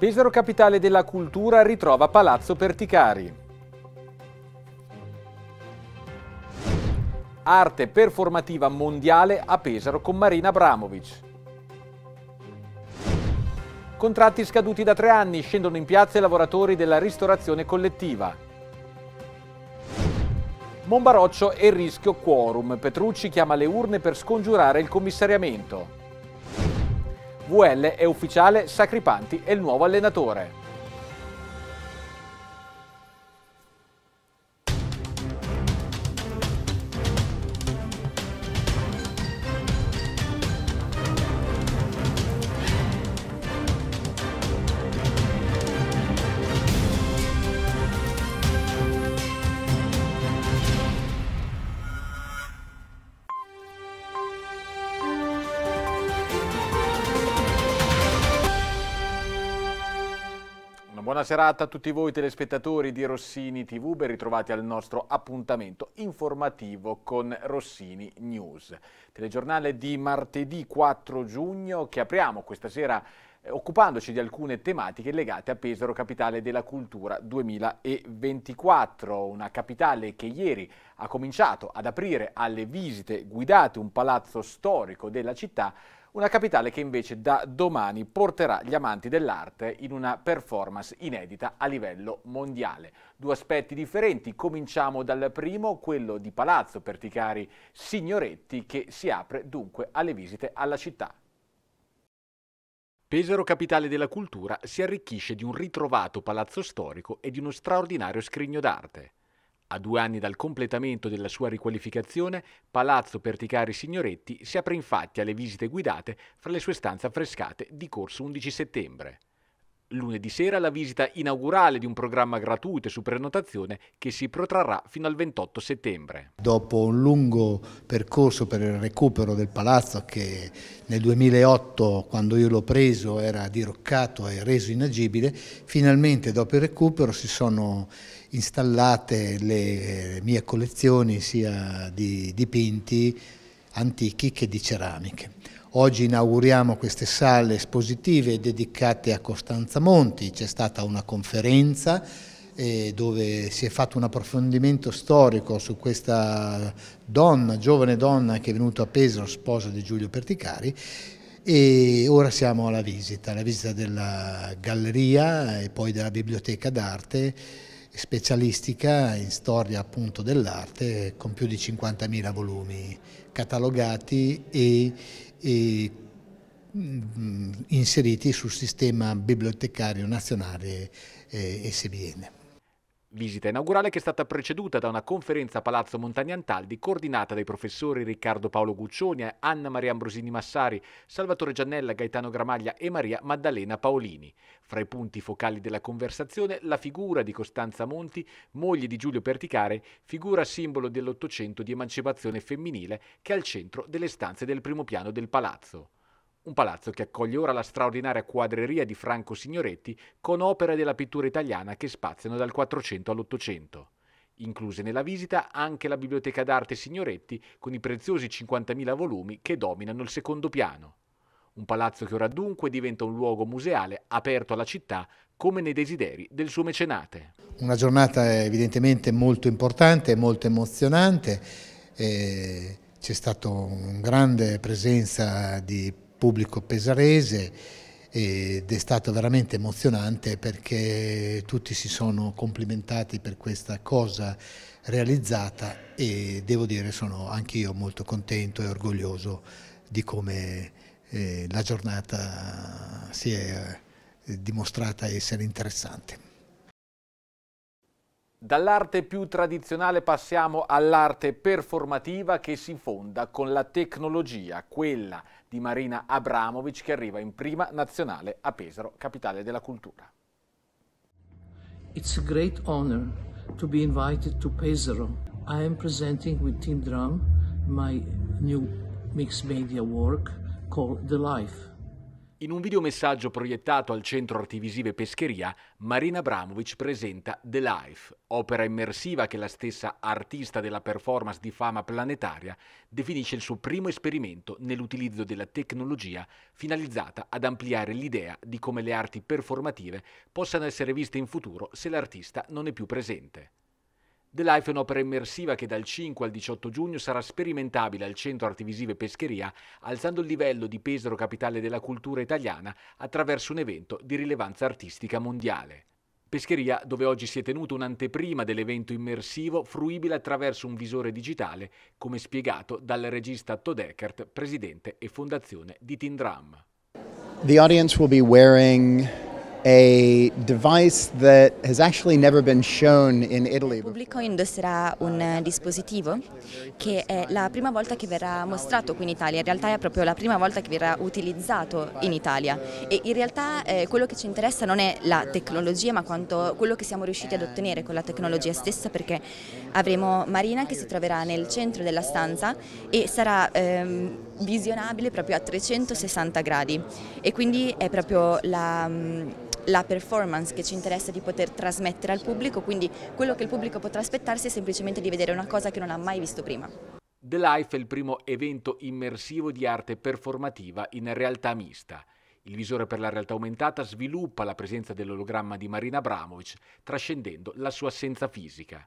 Pesaro capitale della cultura ritrova Palazzo Perticari. Arte performativa mondiale a Pesaro con Marina Abramovic. Contratti scaduti da tre anni, scendono in piazza i lavoratori della ristorazione collettiva. Monbaroccio e rischio quorum. Petrucci chiama le urne per scongiurare il commissariamento. VL è ufficiale, Sacripanti è il nuovo allenatore. Buona serata a tutti voi telespettatori di Rossini TV, ben ritrovati al nostro appuntamento informativo con Rossini News. Telegiornale di martedì 4 giugno che apriamo questa sera eh, occupandoci di alcune tematiche legate a Pesaro, capitale della cultura 2024, una capitale che ieri ha cominciato ad aprire alle visite guidate un palazzo storico della città una capitale che invece da domani porterà gli amanti dell'arte in una performance inedita a livello mondiale. Due aspetti differenti, cominciamo dal primo, quello di Palazzo Perticari Signoretti che si apre dunque alle visite alla città. Pesaro, capitale della cultura, si arricchisce di un ritrovato palazzo storico e di uno straordinario scrigno d'arte. A due anni dal completamento della sua riqualificazione, Palazzo Perticari Signoretti si apre infatti alle visite guidate fra le sue stanze affrescate di corso 11 settembre. Lunedì sera la visita inaugurale di un programma gratuito e su prenotazione che si protrarrà fino al 28 settembre. Dopo un lungo percorso per il recupero del palazzo che nel 2008 quando io l'ho preso era diroccato e reso inagibile, finalmente dopo il recupero si sono installate le mie collezioni sia di dipinti antichi che di ceramiche. Oggi inauguriamo queste sale espositive dedicate a Costanza Monti, c'è stata una conferenza eh, dove si è fatto un approfondimento storico su questa donna, giovane donna che è venuta a Pesaro, sposa di Giulio Perticari, e ora siamo alla visita, alla visita della galleria e poi della biblioteca d'arte specialistica in storia appunto dell'arte con più di 50.000 volumi catalogati e, e mh, mm, inseriti sul sistema bibliotecario nazionale eh, SBN. Visita inaugurale che è stata preceduta da una conferenza a Palazzo Montagnantaldi coordinata dai professori Riccardo Paolo Guccioni, Anna Maria Ambrosini Massari, Salvatore Giannella, Gaetano Gramaglia e Maria Maddalena Paolini. Fra i punti focali della conversazione la figura di Costanza Monti, moglie di Giulio Perticare, figura simbolo dell'Ottocento di emancipazione femminile che è al centro delle stanze del primo piano del palazzo. Un palazzo che accoglie ora la straordinaria quadreria di Franco Signoretti con opere della pittura italiana che spaziano dal 400 all'800. Incluse nella visita anche la Biblioteca d'arte Signoretti con i preziosi 50.000 volumi che dominano il secondo piano. Un palazzo che ora dunque diventa un luogo museale aperto alla città come nei desideri del suo mecenate. Una giornata evidentemente molto importante, molto emozionante. Eh, c'è stata una grande presenza di pubblico pesarese ed è stato veramente emozionante perché tutti si sono complimentati per questa cosa realizzata e devo dire sono anch'io molto contento e orgoglioso di come eh, la giornata si è eh, dimostrata essere interessante. Dall'arte più tradizionale passiamo all'arte performativa che si fonda con la tecnologia, quella di Marina Abramovic che arriva in prima nazionale a Pesaro, capitale della cultura. It's a great honor to be invited to Pesaro. I am presenting with Team Drum my new mixed media work called The Life. In un videomessaggio proiettato al centro artivisive Pescheria, Marina Abramovic presenta The Life, opera immersiva che la stessa artista della performance di fama planetaria definisce il suo primo esperimento nell'utilizzo della tecnologia finalizzata ad ampliare l'idea di come le arti performative possano essere viste in futuro se l'artista non è più presente. The Life è un'opera immersiva che dal 5 al 18 giugno sarà sperimentabile al Centro Artivisive Pescheria, alzando il livello di Pesaro capitale della cultura italiana attraverso un evento di rilevanza artistica mondiale. Pescheria, dove oggi si è tenuto un'anteprima dell'evento immersivo fruibile attraverso un visore digitale, come spiegato dal regista Todd Eckert, presidente e fondazione di Tindram. The audience will be wearing a device that has actually never been shown in Italy. Il pubblico indosserà un eh, dispositivo che è la prima volta che verrà mostrato qui in Italia, in realtà è proprio la prima volta che verrà utilizzato in Italia e in realtà eh, quello che ci interessa non è la tecnologia ma quanto quello che siamo riusciti ad ottenere con la tecnologia stessa perché avremo Marina che si troverà nel centro della stanza e sarà ehm, visionabile proprio a 360 gradi e quindi è proprio la mm, la performance che ci interessa di poter trasmettere al pubblico, quindi quello che il pubblico potrà aspettarsi è semplicemente di vedere una cosa che non ha mai visto prima. The Life è il primo evento immersivo di arte performativa in realtà mista. Il visore per la realtà aumentata sviluppa la presenza dell'ologramma di Marina Abramovic, trascendendo la sua assenza fisica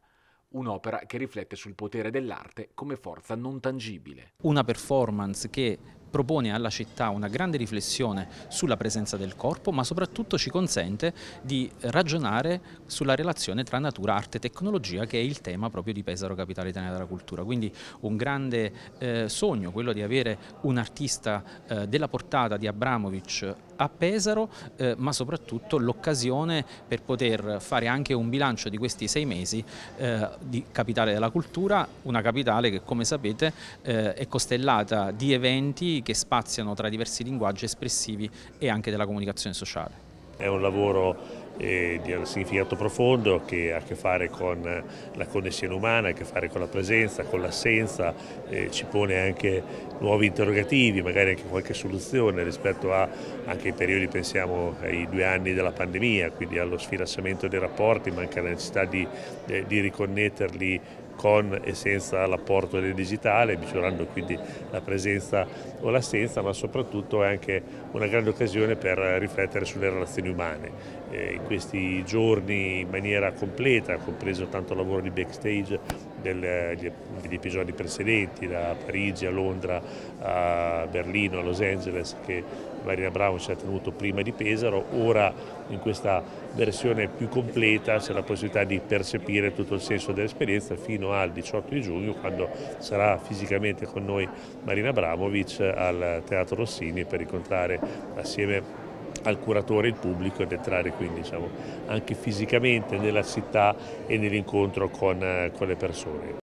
un'opera che riflette sul potere dell'arte come forza non tangibile. Una performance che propone alla città una grande riflessione sulla presenza del corpo, ma soprattutto ci consente di ragionare sulla relazione tra natura, arte e tecnologia, che è il tema proprio di Pesaro Capitale Italiana della Cultura. Quindi un grande eh, sogno, quello di avere un artista eh, della portata di Abramovic a Pesaro, eh, ma soprattutto l'occasione per poter fare anche un bilancio di questi sei mesi eh, di capitale della cultura, una capitale che come sapete eh, è costellata di eventi che spaziano tra diversi linguaggi espressivi e anche della comunicazione sociale. È un lavoro di un significato profondo che ha a che fare con la connessione umana, ha a che fare con la presenza, con l'assenza, eh, ci pone anche nuovi interrogativi, magari anche qualche soluzione rispetto a, anche ai periodi, pensiamo ai due anni della pandemia, quindi allo sfilassamento dei rapporti, ma anche alla necessità di, eh, di riconnetterli con e senza l'apporto del digitale, misurando quindi la presenza o l'assenza, ma soprattutto è anche una grande occasione per riflettere sulle relazioni umane. Eh, in questi giorni in maniera completa, compreso tanto lavoro di backstage degli episodi precedenti, da Parigi a Londra a Berlino, a Los Angeles, che Marina Bravo ci ha tenuto prima di Pesaro, ora in questa versione più completa c'è la possibilità di percepire tutto il senso dell'esperienza fino al 18 di giugno quando sarà fisicamente con noi Marina Abramovic al Teatro Rossini per incontrare assieme a al curatore il pubblico ed entrare quindi diciamo, anche fisicamente nella città e nell'incontro con, con le persone.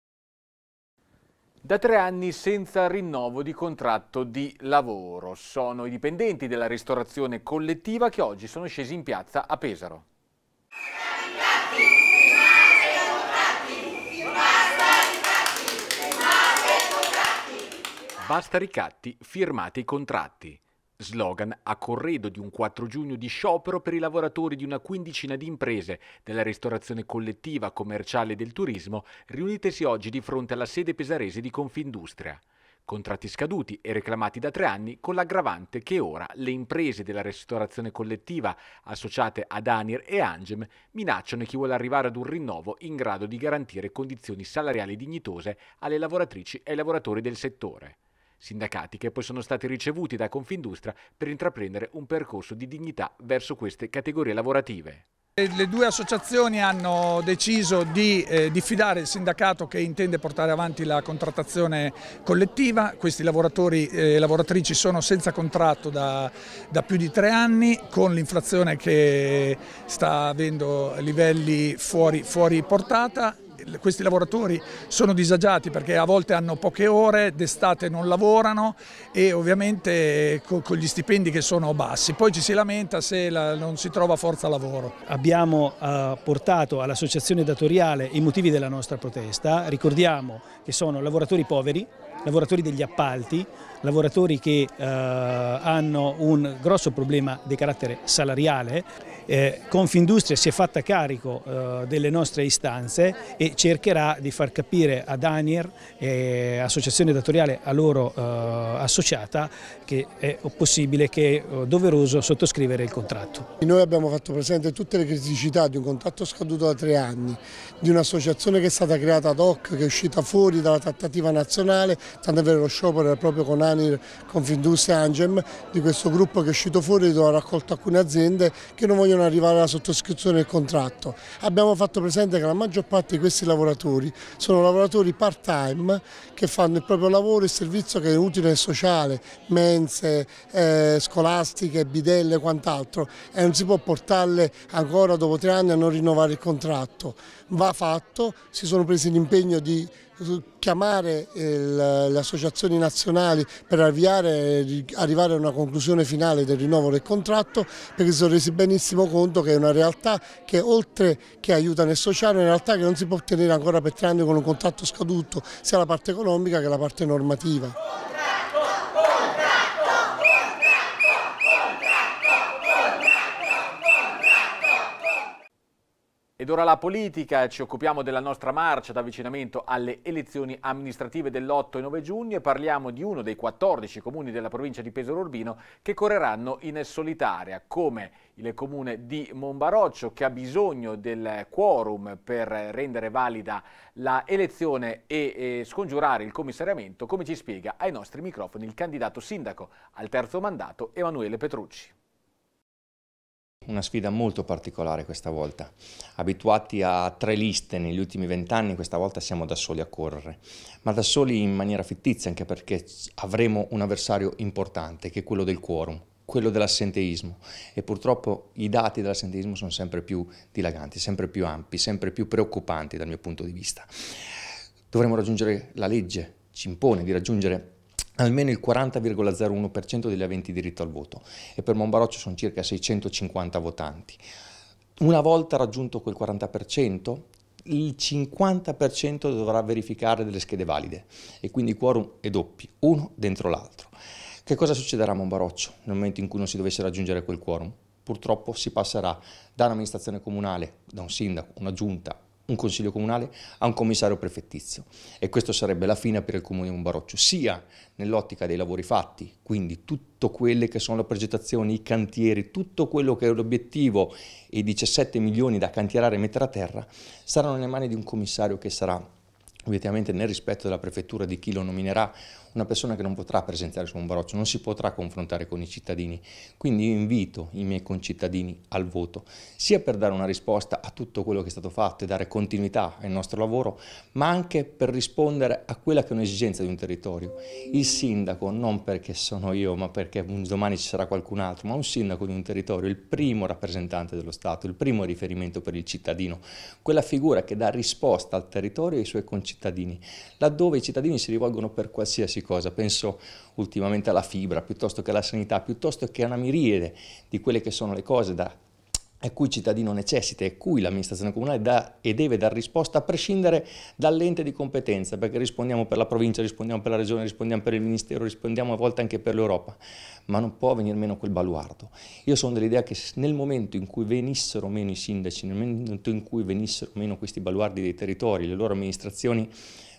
Da tre anni senza rinnovo di contratto di lavoro sono i dipendenti della ristorazione collettiva che oggi sono scesi in piazza a Pesaro. Basta ricatti, firmate i contratti. Slogan a corredo di un 4 giugno di sciopero per i lavoratori di una quindicina di imprese della ristorazione collettiva, commerciale e del turismo riunitesi oggi di fronte alla sede pesarese di Confindustria. Contratti scaduti e reclamati da tre anni con l'aggravante che ora le imprese della ristorazione collettiva associate ad Anir e Angem minacciano chi vuole arrivare ad un rinnovo in grado di garantire condizioni salariali dignitose alle lavoratrici e ai lavoratori del settore sindacati che poi sono stati ricevuti da Confindustria per intraprendere un percorso di dignità verso queste categorie lavorative. Le due associazioni hanno deciso di eh, diffidare il sindacato che intende portare avanti la contrattazione collettiva, questi lavoratori e eh, lavoratrici sono senza contratto da, da più di tre anni con l'inflazione che sta avendo livelli fuori, fuori portata questi lavoratori sono disagiati perché a volte hanno poche ore, d'estate non lavorano e ovviamente eh, con, gli stipendi che sono bassi. Poi ci si lamenta se non si trova forza lavoro. Abbiamo eh, portato all'associazione datoriale i motivi della nostra protesta, ricordiamo che sono lavoratori poveri, lavoratori degli appalti, lavoratori che eh, hanno un grosso problema di carattere salariale. Eh, Confindustria si è fatta carico eh, delle nostre istanze e cercherà di far capire ad Anier, eh, associazione datoriale a loro eh, associata, che è possibile che è eh, doveroso sottoscrivere il contratto. Noi abbiamo fatto presente tutte le criticità di un contratto scaduto da tre anni, di un'associazione che è stata creata ad hoc, che è uscita fuori dalla trattativa nazionale, tant'è vero lo sciopero era proprio con Anir, Confindustria e Angem di questo gruppo che è uscito fuori dove ha raccolto alcune aziende che non vogliono arrivare alla sottoscrizione del contratto. Abbiamo fatto presente che la maggior parte di questi lavoratori sono lavoratori part time che fanno il proprio lavoro il servizio che è utile e sociale, mense, eh, scolastiche, bidelle e quant'altro e non si può portarle ancora dopo tre anni a non rinnovare il contratto. Va fatto, si sono presi l'impegno di chiamare le associazioni nazionali per avviare, arrivare a una conclusione finale del rinnovo del contratto perché si sono resi benissimo conto che è una realtà che oltre che aiuta nel sociale è una realtà che non si può ottenere ancora per tre anni con un contratto scaduto sia la parte economica che la parte normativa. Ed ora la politica, ci occupiamo della nostra marcia d'avvicinamento alle elezioni amministrative dell'8 e 9 giugno e parliamo di uno dei 14 comuni della provincia di Pesaro Urbino che correranno in solitaria, come il comune di Monbaroccio che ha bisogno del quorum per rendere valida la elezione e, e scongiurare il commissariamento, come ci spiega ai nostri microfoni il candidato sindaco al terzo mandato Emanuele Petrucci una sfida molto particolare questa volta. Abituati a tre liste negli ultimi vent'anni, questa volta siamo da soli a correre, ma da soli in maniera fittizia anche perché avremo un avversario importante che è quello del quorum, quello dell'assenteismo e purtroppo i dati dell'assenteismo sono sempre più dilaganti, sempre più ampi, sempre più preoccupanti dal mio punto di vista. Dovremo raggiungere la legge, ci impone di raggiungere almeno il 40,01% degli aventi diritto al voto e per Monbaroccio sono circa 650 votanti. Una volta raggiunto quel 40%, il 50% dovrà verificare delle schede valide e quindi il quorum è doppio, uno dentro l'altro. Che cosa succederà a Monbaroccio nel momento in cui non si dovesse raggiungere quel quorum? Purtroppo si passerà da un'amministrazione comunale, da un sindaco, una giunta, un consiglio comunale a un commissario prefettizio e questa sarebbe la fine per il comune di Umbaroccio, sia nell'ottica dei lavori fatti, quindi tutte quelle che sono le progettazioni, i cantieri, tutto quello che è l'obiettivo e i 17 milioni da cantierare e mettere a terra saranno nelle mani di un commissario che sarà obiettivamente nel rispetto della prefettura di chi lo nominerà, una persona che non potrà presenziare su un baroccio, non si potrà confrontare con i cittadini. Quindi io invito i miei concittadini al voto, sia per dare una risposta a tutto quello che è stato fatto e dare continuità al nostro lavoro, ma anche per rispondere a quella che è un'esigenza di un territorio. Il sindaco, non perché sono io, ma perché domani ci sarà qualcun altro, ma un sindaco di un territorio, il primo rappresentante dello Stato, il primo riferimento per il cittadino, quella figura che dà risposta al territorio e ai suoi concittadini cittadini, laddove i cittadini si rivolgono per qualsiasi cosa, penso ultimamente alla fibra, piuttosto che alla sanità, piuttosto che a una miriade di quelle che sono le cose da a cui il cittadino necessita e a cui l'amministrazione comunale dà e deve dar risposta a prescindere dall'ente di competenza, perché rispondiamo per la provincia, rispondiamo per la regione, rispondiamo per il ministero, rispondiamo a volte anche per l'Europa, ma non può venire meno quel baluardo. Io sono dell'idea che nel momento in cui venissero meno i sindaci, nel momento in cui venissero meno questi baluardi dei territori, le loro amministrazioni,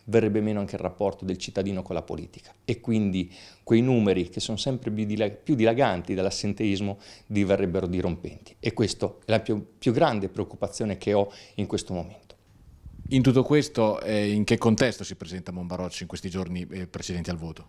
verrebbe meno anche il rapporto del cittadino con la politica e quindi quei numeri che sono sempre più, dilag più dilaganti dall'assenteismo diverrebbero dirompenti e questa è la più, più grande preoccupazione che ho in questo momento. In tutto questo, eh, in che contesto si presenta Monbarocci in questi giorni eh, precedenti al voto?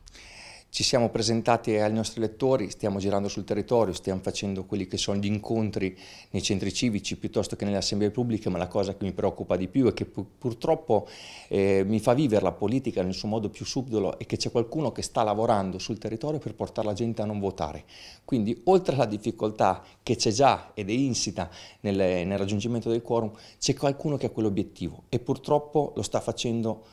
Ci siamo presentati ai nostri lettori, stiamo girando sul territorio, stiamo facendo quelli che sono gli incontri nei centri civici piuttosto che nelle assemblee pubbliche, ma la cosa che mi preoccupa di più e che pur purtroppo eh, mi fa vivere la politica nel suo modo più subdolo è che c'è qualcuno che sta lavorando sul territorio per portare la gente a non votare. Quindi oltre alla difficoltà che c'è già ed è insita nel, nel raggiungimento del quorum, c'è qualcuno che ha quell'obiettivo e purtroppo lo sta facendo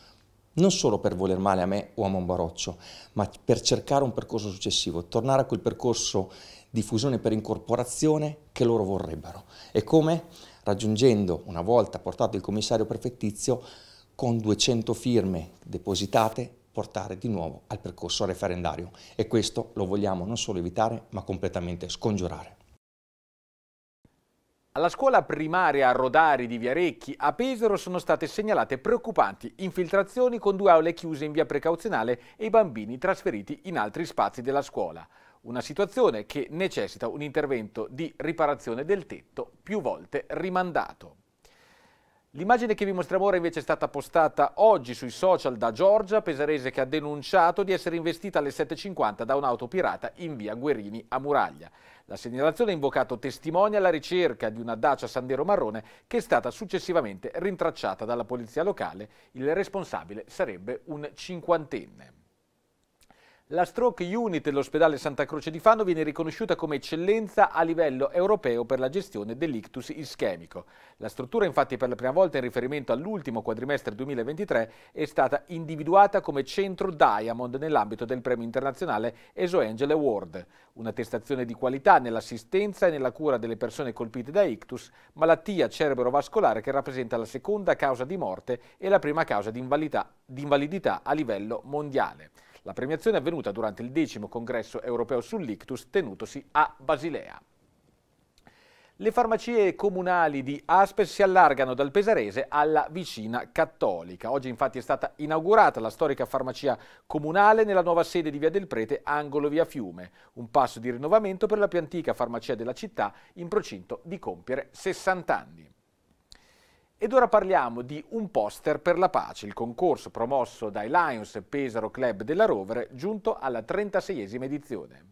non solo per voler male a me o a Monbaroccio, ma per cercare un percorso successivo, tornare a quel percorso di fusione per incorporazione che loro vorrebbero. E come? Raggiungendo, una volta portato il commissario prefettizio, con 200 firme depositate, portare di nuovo al percorso referendario. E questo lo vogliamo non solo evitare, ma completamente scongiurare. Alla scuola primaria Rodari di Viarecchi a Pesaro sono state segnalate preoccupanti infiltrazioni con due aule chiuse in via precauzionale e i bambini trasferiti in altri spazi della scuola. Una situazione che necessita un intervento di riparazione del tetto più volte rimandato. L'immagine che vi mostriamo ora invece è stata postata oggi sui social da Giorgia Pesarese che ha denunciato di essere investita alle 7.50 da un'auto pirata in via Guerini a Muraglia. La segnalazione ha invocato testimoni alla ricerca di una Dacia Sandero Marrone che è stata successivamente rintracciata dalla polizia locale. Il responsabile sarebbe un cinquantenne. La Stroke Unit dell'ospedale Santa Croce di Fano viene riconosciuta come eccellenza a livello europeo per la gestione dell'ictus ischemico. La struttura infatti per la prima volta in riferimento all'ultimo quadrimestre 2023 è stata individuata come centro Diamond nell'ambito del premio internazionale ESO Angel Award, un'attestazione di qualità nell'assistenza e nella cura delle persone colpite da ictus, malattia cerebrovascolare che rappresenta la seconda causa di morte e la prima causa di invalidità, di invalidità a livello mondiale. La premiazione è avvenuta durante il decimo congresso europeo sull'ictus tenutosi a Basilea. Le farmacie comunali di Aspes si allargano dal Pesarese alla vicina Cattolica. Oggi infatti è stata inaugurata la storica farmacia comunale nella nuova sede di Via del Prete, angolo Via Fiume, un passo di rinnovamento per la più antica farmacia della città in procinto di compiere 60 anni. Ed ora parliamo di Un poster per la pace, il concorso promosso dai Lions Pesaro Club della Rovere giunto alla 36esima edizione.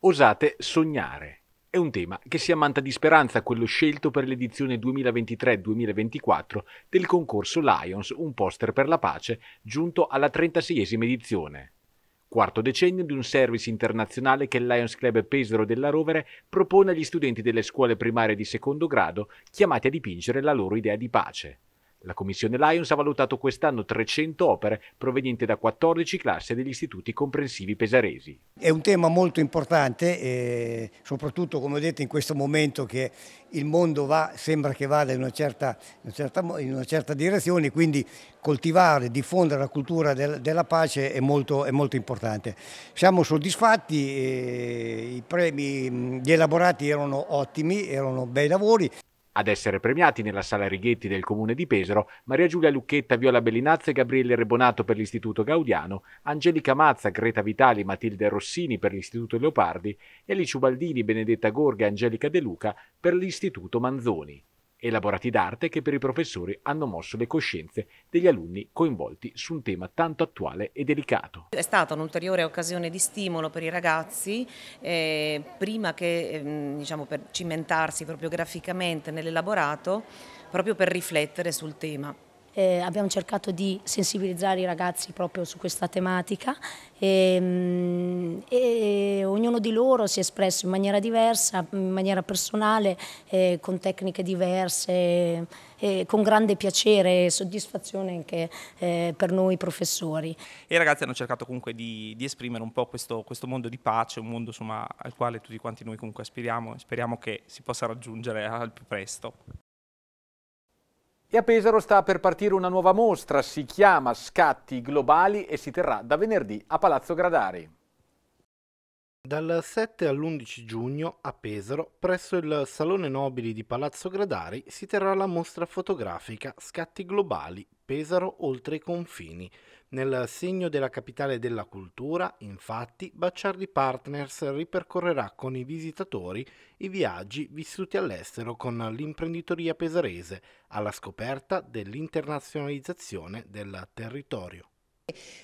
Osate sognare. È un tema che si ammanta di speranza quello scelto per l'edizione 2023-2024 del concorso Lions Un poster per la pace giunto alla 36esima edizione quarto decennio di un service internazionale che il Lions Club Pesaro della Rovere propone agli studenti delle scuole primarie di secondo grado chiamati a dipingere la loro idea di pace. La commissione Lions ha valutato quest'anno 300 opere provenienti da 14 classi degli istituti comprensivi pesaresi. È un tema molto importante, eh, soprattutto come ho detto in questo momento che il mondo va, sembra che vada in una, certa, in, una certa, in una certa, direzione, quindi coltivare, diffondere la cultura del, della pace è molto, è molto, importante. Siamo soddisfatti, eh, i premi, gli elaborati erano ottimi, erano bei lavori. Ad essere premiati nella sala Righetti del comune di Pesaro, Maria Giulia Lucchetta, Viola Bellinazza e Gabriele Rebonato per l'Istituto Gaudiano, Angelica Mazza, Greta Vitali, Matilde Rossini per l'Istituto Leopardi e Licio Benedetta Gorga e Angelica De Luca per l'Istituto Manzoni elaborati d'arte che per i professori hanno mosso le coscienze degli alunni coinvolti su un tema tanto attuale e delicato. È stata un'ulteriore occasione di stimolo per i ragazzi, eh, prima che eh, diciamo, per cimentarsi proprio graficamente nell'elaborato, proprio per riflettere sul tema eh, abbiamo cercato di sensibilizzare i ragazzi proprio su questa tematica ehm, e, e, ognuno di loro si è espresso in maniera diversa, in maniera personale, eh, con tecniche diverse, eh, con grande piacere e soddisfazione anche eh, per noi professori. E i ragazzi hanno cercato comunque di, di esprimere un po' questo, questo, mondo di pace, un mondo insomma, al quale tutti quanti noi comunque aspiriamo e speriamo che si possa raggiungere al più presto. E a Pesaro sta per partire una nuova mostra, si chiama Scatti Globali e si terrà da venerdì a Palazzo Gradari. Dal 7 all'11 giugno a Pesaro, presso il Salone Nobili di Palazzo Gradari, si terrà la mostra fotografica Scatti Globali Pesaro oltre i confini. Nel segno della capitale della cultura, infatti, Bacciardi Partners ripercorrerà con i visitatori i viaggi vissuti all'estero con l'imprenditoria pesarese alla scoperta dell'internazionalizzazione del territorio.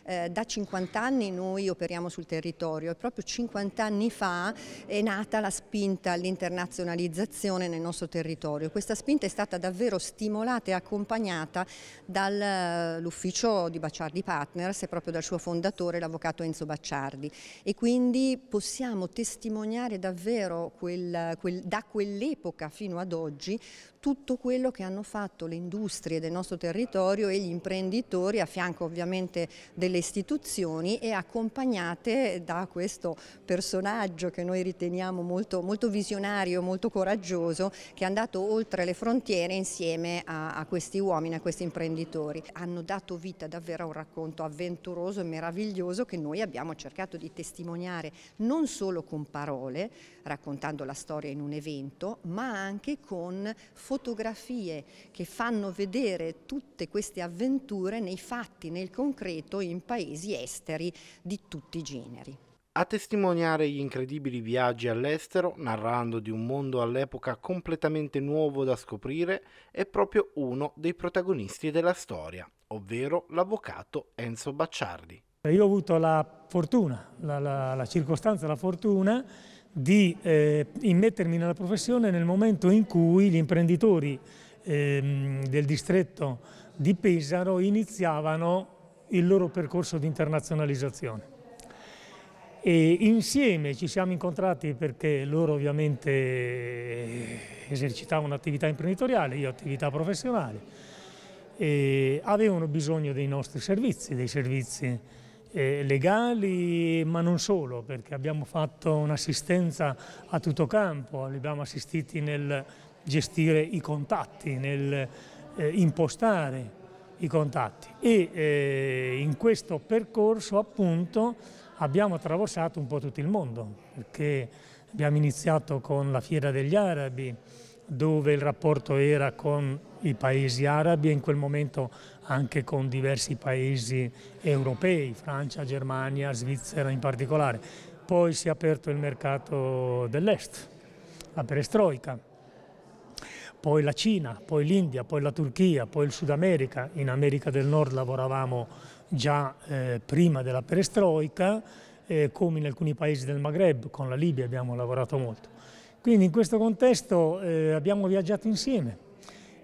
Eh, da 50 anni noi operiamo sul territorio e proprio 50 anni fa è nata la spinta all'internazionalizzazione nel nostro territorio. Questa spinta è stata davvero stimolata e accompagnata dall'ufficio eh, di Bacciardi Partners e proprio dal suo fondatore, l'avvocato Enzo Bacciardi. E quindi possiamo testimoniare davvero quel, quel, da quell'epoca fino ad oggi tutto quello che hanno fatto le industrie del nostro territorio e gli imprenditori a fianco ovviamente delle istituzioni e accompagnate da questo personaggio che noi riteniamo molto, molto visionario, molto coraggioso, che è andato oltre le frontiere insieme a, a questi uomini, a questi imprenditori. Hanno dato vita davvero a un racconto avventuroso e meraviglioso che noi abbiamo cercato di testimoniare non solo con parole, raccontando la storia in un evento, ma anche con formazione fotografie che fanno vedere tutte queste avventure nei fatti, nel concreto, in paesi esteri di tutti i generi. A testimoniare gli incredibili viaggi all'estero, narrando di un mondo all'epoca completamente nuovo da scoprire, è proprio uno dei protagonisti della storia, ovvero l'avvocato Enzo Bacciardi. Io ho avuto la fortuna, la, la, la circostanza, la fortuna di eh, immettermi nella professione nel momento in cui gli imprenditori ehm, del distretto di Pesaro iniziavano il loro percorso di internazionalizzazione. E insieme ci siamo incontrati perché loro ovviamente eh, esercitavano attività imprenditoriale, io attività professionale, e avevano bisogno dei nostri servizi, dei servizi eh, legali, ma non solo, perché abbiamo fatto un'assistenza a tutto campo, li abbiamo assistiti nel gestire i contatti, nel eh, impostare i contatti e eh, in questo percorso appunto abbiamo attraversato un po' tutto il mondo, perché abbiamo iniziato con la Fiera degli Arabi, dove il rapporto era con i paesi arabi e in quel momento anche con diversi paesi europei, Francia, Germania, Svizzera in particolare. Poi si è aperto il mercato dell'est, la perestroica, poi la Cina, poi l'India, poi la Turchia, poi il Sud America. In America del Nord lavoravamo già eh, prima della perestroica, eh, come in alcuni paesi del Maghreb, con la Libia abbiamo lavorato molto. Quindi in questo contesto eh, abbiamo viaggiato insieme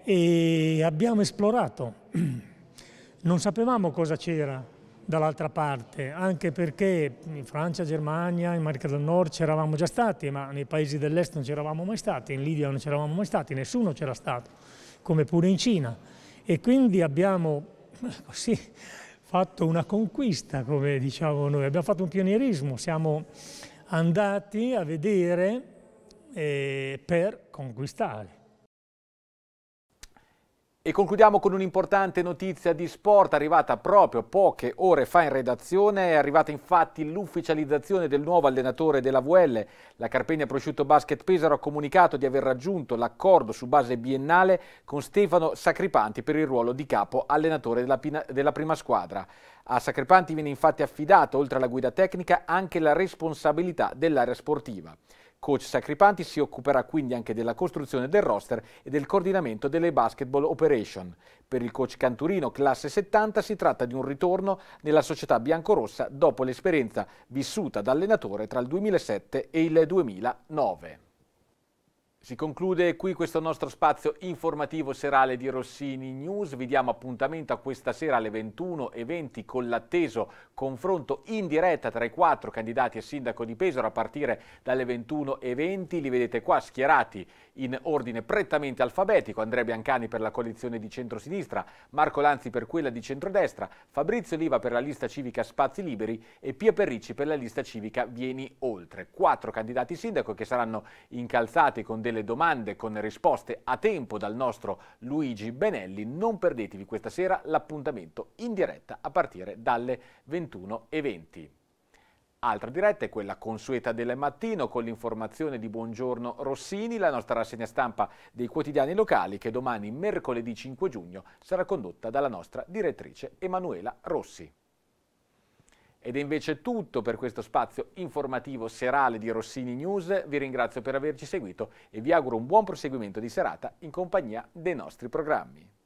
e abbiamo esplorato. Non sapevamo cosa c'era dall'altra parte, anche perché in Francia, Germania, in America del Nord c'eravamo già stati, ma nei paesi dell'est non c'eravamo mai stati, in Libia non c'eravamo mai stati, nessuno c'era stato, come pure in Cina. E quindi abbiamo così, fatto una conquista, come diciamo noi, abbiamo fatto un pionierismo, siamo andati a vedere eh, per conquistare. E concludiamo con un'importante notizia di sport arrivata proprio poche ore fa in redazione. È arrivata infatti l'ufficializzazione del nuovo allenatore della VL. La Carpegna Prosciutto Basket Pesaro ha comunicato di aver raggiunto l'accordo su base biennale con Stefano Sacripanti per il ruolo di capo allenatore della, pina, della prima squadra. A Sacripanti viene infatti affidata, oltre alla guida tecnica, anche la responsabilità dell'area sportiva. Coach Sacripanti si occuperà quindi anche della costruzione del roster e del coordinamento delle basketball operation. Per il coach Canturino, classe 70, si tratta di un ritorno nella società biancorossa dopo l'esperienza vissuta da allenatore tra il 2007 e il 2009. Si conclude qui questo nostro spazio informativo serale di Rossini News. Vi diamo appuntamento a questa sera alle 21.20 con l'atteso confronto in diretta tra i quattro candidati a sindaco di Pesaro a partire dalle 21.20. Li vedete qua schierati in ordine prettamente alfabetico, Andrea Biancani per la coalizione di centrosinistra, Marco Lanzi per quella di centrodestra, Fabrizio Oliva per la lista civica Spazi Liberi e Pia Perricci per la lista civica Vieni Oltre. Quattro candidati sindaco che saranno incalzati con delle domande con risposte a tempo dal nostro Luigi Benelli. Non perdetevi questa sera l'appuntamento in diretta a partire dalle 21.20. Altra diretta è quella consueta del mattino con l'informazione di Buongiorno Rossini, la nostra rassegna stampa dei quotidiani locali che domani, mercoledì 5 giugno, sarà condotta dalla nostra direttrice Emanuela Rossi. Ed è invece tutto per questo spazio informativo serale di Rossini News. Vi ringrazio per averci seguito e vi auguro un buon proseguimento di serata in compagnia dei nostri programmi.